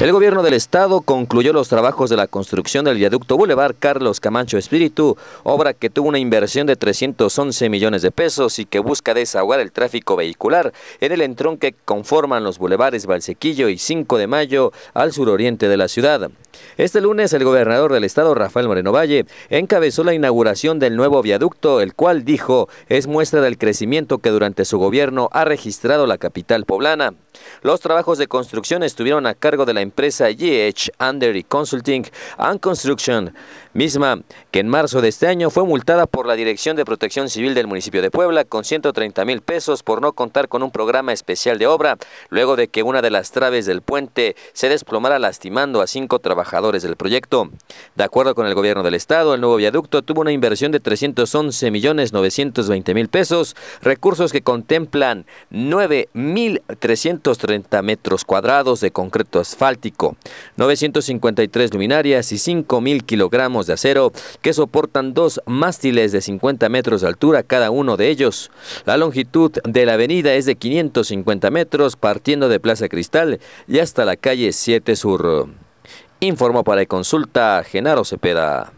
El gobierno del estado concluyó los trabajos de la construcción del viaducto Boulevard Carlos Camacho Espíritu, obra que tuvo una inversión de 311 millones de pesos y que busca desahogar el tráfico vehicular en el entrón que conforman los bulevares Valsequillo y 5 de Mayo al suroriente de la ciudad. Este lunes el gobernador del estado Rafael Moreno Valle encabezó la inauguración del nuevo viaducto, el cual dijo es muestra del crecimiento que durante su gobierno ha registrado la capital poblana. Los trabajos de construcción estuvieron a cargo de la empresa GH Under Consulting and Construction, misma que en marzo de este año fue multada por la Dirección de Protección Civil del municipio de Puebla con 130 mil pesos por no contar con un programa especial de obra, luego de que una de las traves del puente se desplomara lastimando a cinco trabajadores del proyecto. De acuerdo con el gobierno del estado, el nuevo viaducto tuvo una inversión de 311 millones 920 mil pesos, recursos que contemplan 9.330 metros cuadrados de concreto asfalto 953 luminarias y 5.000 kilogramos de acero que soportan dos mástiles de 50 metros de altura cada uno de ellos. La longitud de la avenida es de 550 metros partiendo de Plaza Cristal y hasta la calle 7 Sur. Informó para Consulta Genaro Cepeda.